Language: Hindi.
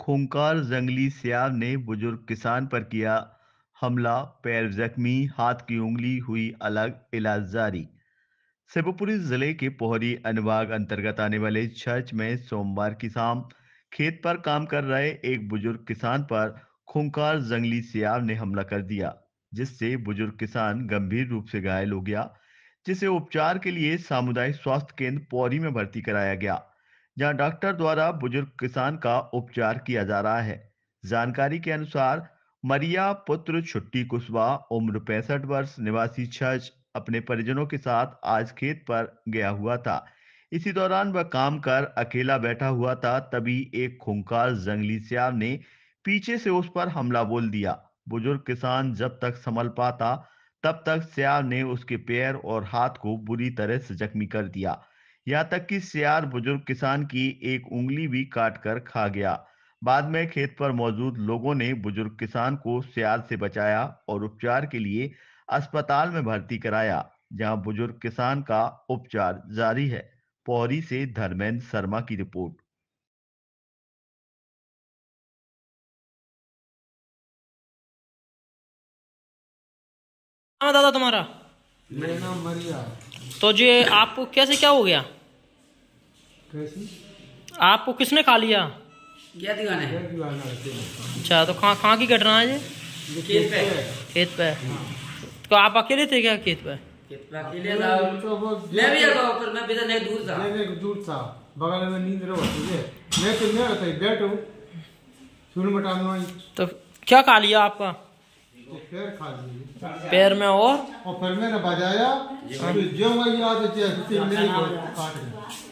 खूंखार जंगली सियार ने बुजुर्ग किसान पर किया हमला पैर जख्मी हाथ की उंगली हुई अलग इलाज जारी सेबोपुरी जिले के पोहरी अनुभाग अंतर्गत आने वाले चर्च में सोमवार की शाम खेत पर काम कर रहे एक बुजुर्ग किसान पर खूंखार जंगली सियार ने हमला कर दिया जिससे बुजुर्ग किसान गंभीर रूप से घायल हो गया जिसे उपचार के लिए सामुदायिक स्वास्थ्य केंद्र पौरी में भर्ती कराया गया जहां डॉक्टर द्वारा बुजुर्ग किसान का उपचार किया जा रहा है जानकारी के अनुसार मरिया पुत्र छुट्टी कुशवा उम्र पैंसठ वर्ष निवासी छज अपने परिजनों के साथ आज खेत पर गया हुआ था इसी दौरान वह काम कर अकेला बैठा हुआ था तभी एक खूंखार जंगली श्याम ने पीछे से उस पर हमला बोल दिया बुजुर्ग किसान जब तक संभल पाता तब तक श्याम ने उसके पैर और हाथ को बुरी तरह से जख्मी कर दिया यहाँ तक कि सियार बुजुर्ग किसान की एक उंगली भी काट कर खा गया बाद में खेत पर मौजूद लोगों ने बुजुर्ग किसान को सियार से बचाया और उपचार के लिए अस्पताल में भर्ती कराया जहां बुजुर्ग किसान का उपचार जारी है पौरी से धर्मेंद्र शर्मा की रिपोर्ट हाँ, दादा तुम्हारा मरिया तो जी आपको कैसे क्या हो गया आपको किसने खा लिया अच्छा तो कहाँ कहाँ की घटना है ये खेत पे खेत पे हाँ। तो आप अकेले थे क्या खेत पे तो मैं भी था दूर दूर बगल में नींद तो, बैठो तो क्या खा लिया आपका तो पैर में और और फिर मैंने बजाया जो मैं याद काट